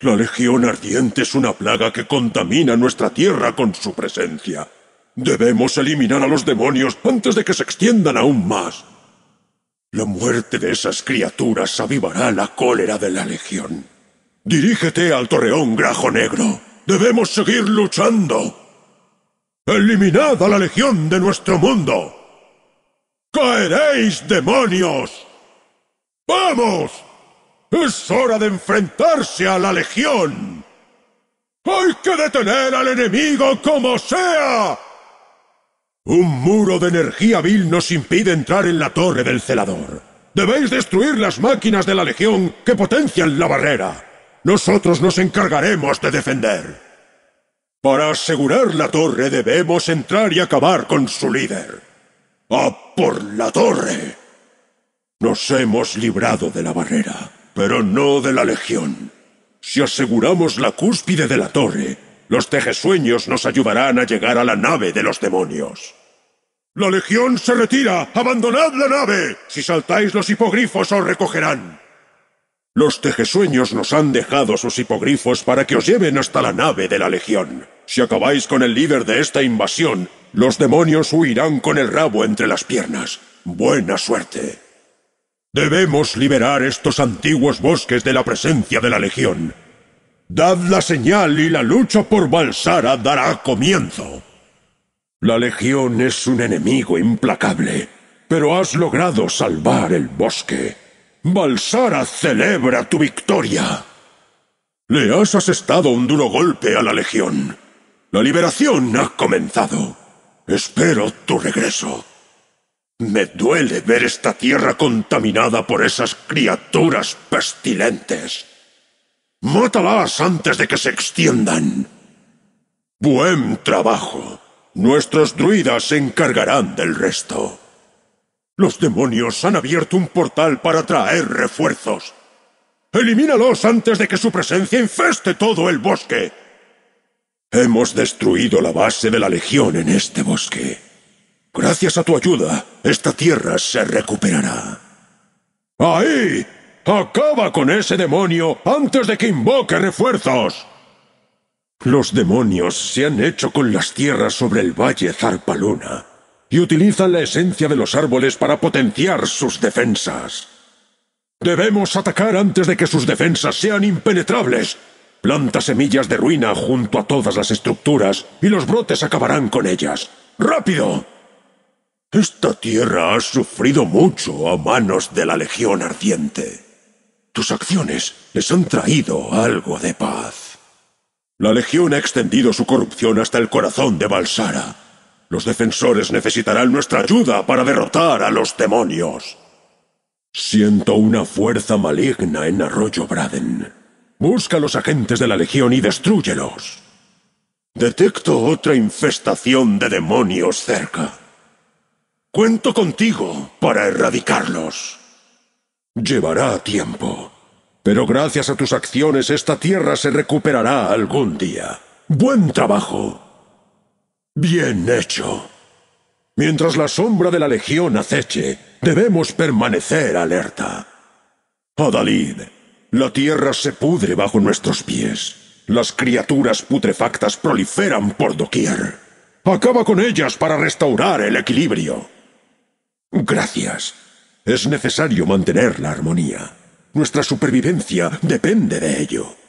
La Legión Ardiente es una plaga que contamina nuestra tierra con su presencia. Debemos eliminar a los demonios antes de que se extiendan aún más. La muerte de esas criaturas avivará la cólera de la Legión. Dirígete al Torreón Grajo Negro. Debemos seguir luchando. Eliminad a la Legión de nuestro mundo. ¡Caeréis, demonios! ¡Vamos! Es hora de enfrentarse a la Legión. Hay que detener al enemigo como sea. Un muro de energía vil nos impide entrar en la torre del celador. Debéis destruir las máquinas de la Legión que potencian la barrera. Nosotros nos encargaremos de defender. Para asegurar la torre debemos entrar y acabar con su líder. ¡A por la torre! Nos hemos librado de la barrera pero no de la Legión. Si aseguramos la cúspide de la torre, los tejesueños nos ayudarán a llegar a la nave de los demonios. ¡La Legión se retira! ¡Abandonad la nave! Si saltáis los hipogrifos os recogerán. Los tejesueños nos han dejado sus hipogrifos para que os lleven hasta la nave de la Legión. Si acabáis con el líder de esta invasión, los demonios huirán con el rabo entre las piernas. Buena suerte. Debemos liberar estos antiguos bosques de la presencia de la Legión. Dad la señal y la lucha por Balsara dará comienzo. La Legión es un enemigo implacable, pero has logrado salvar el bosque. Balsara celebra tu victoria. Le has asestado un duro golpe a la Legión. La liberación ha comenzado. Espero tu regreso. Me duele ver esta tierra contaminada por esas criaturas pestilentes. Mátalas antes de que se extiendan. Buen trabajo. Nuestros druidas se encargarán del resto. Los demonios han abierto un portal para traer refuerzos. Elimínalos antes de que su presencia infeste todo el bosque. Hemos destruido la base de la Legión en este bosque. Gracias a tu ayuda, esta tierra se recuperará. ¡Ahí! ¡Acaba con ese demonio antes de que invoque refuerzos! Los demonios se han hecho con las tierras sobre el valle Zarpaluna y utilizan la esencia de los árboles para potenciar sus defensas. Debemos atacar antes de que sus defensas sean impenetrables. Planta semillas de ruina junto a todas las estructuras y los brotes acabarán con ellas. ¡Rápido! Esta tierra ha sufrido mucho a manos de la Legión Ardiente. Tus acciones les han traído algo de paz. La Legión ha extendido su corrupción hasta el corazón de Balsara. Los defensores necesitarán nuestra ayuda para derrotar a los demonios. Siento una fuerza maligna en Arroyo Braden. Busca a los agentes de la Legión y destrúyelos. Detecto otra infestación de demonios cerca. Cuento contigo para erradicarlos. Llevará tiempo, pero gracias a tus acciones esta tierra se recuperará algún día. Buen trabajo. Bien hecho. Mientras la sombra de la Legión aceche, debemos permanecer alerta. Adalid, la tierra se pudre bajo nuestros pies. Las criaturas putrefactas proliferan por doquier. Acaba con ellas para restaurar el equilibrio. Gracias. Es necesario mantener la armonía. Nuestra supervivencia depende de ello.